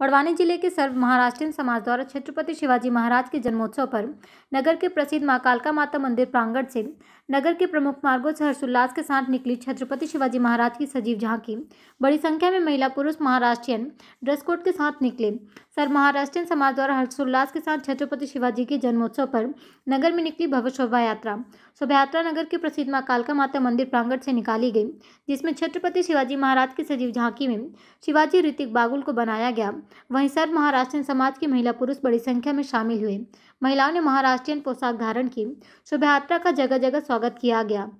बड़वानी जिले के सर्व महाराष्ट्रीय समाज द्वारा छत्रपति शिवाजी महाराज के जन्मोत्सव पर नगर के प्रसिद्ध माँ कालका माता मंदिर प्रांगण से नगर के प्रमुख मार्गों से हर्षोल्लास के साथ निकली छत्रपति शिवाजी महाराज की सजीव झांकी बड़ी संख्या में महिला पुरुष महाराष्ट्रियन ड्रेस कोड के साथ निकले सर महाराष्ट्रीयन समाज द्वारा हर्षोल्लास के साथ छत्रपति शिवाजी के जन्मोत्सव पर नगर में निकली भव्य शोभा यात्रा शोभा यात्रा नगर के प्रसिद्ध माँ कालका माता मंदिर प्रांगण से निकाली गई जिसमें छत्रपति शिवाजी महाराज की सजीव झांकी में शिवाजी ऋतिक बागुल को बनाया गया वहीं सर्व महाराष्ट्रीय समाज की महिला पुरुष बड़ी संख्या में शामिल हुए महिलाओं ने महाराष्ट्रीय पोशाक धारण की शोभा यात्रा का जगह जगह स्वागत किया गया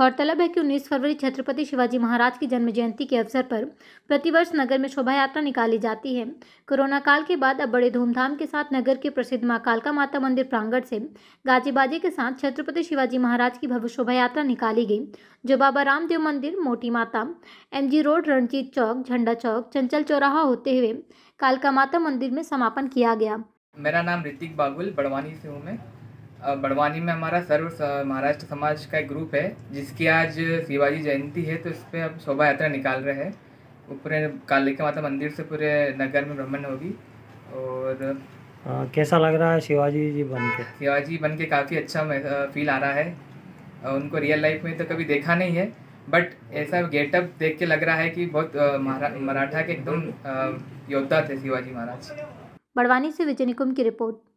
गौरतलब है कि 19 फरवरी छत्रपति शिवाजी महाराज की जन्म जयंती के अवसर पर प्रतिवर्ष नगर में शोभा यात्रा निकाली जाती है कोरोना काल के बाद अब बड़े धूमधाम के साथ नगर के प्रसिद्ध माँ कालका माता मंदिर प्रांगण से गाजीबाजी के साथ छत्रपति शिवाजी महाराज की भव्य शोभा यात्रा निकाली गई जो बाबा रामदेव मंदिर मोटी माता एम रोड रणजीत चौक झंडा चौक चंचल चौराहा होते हुए कालका माता मंदिर में समापन किया गया मेरा नाम ऋतिक बागुल बड़वानी से हूँ मैं बड़वानी में हमारा सर्व महाराष्ट्र समाज का एक ग्रुप है जिसकी आज शिवाजी जयंती है तो इस पर हम शोभा यात्रा निकाल रहे हैं वो पूरे कालिका माता मंदिर से पूरे नगर में भ्रमण होगी और आ, कैसा लग रहा है शिवाजी जी बन के शिवाजी बन के काफ़ी अच्छा फील आ रहा है उनको रियल लाइफ में तो कभी देखा नहीं है बट ऐसा गेटअप देख के लग रहा है कि बहुत मराठा के एकदम योद्धा थे शिवाजी महाराज बड़वानी से विजय निकुम की रिपोर्ट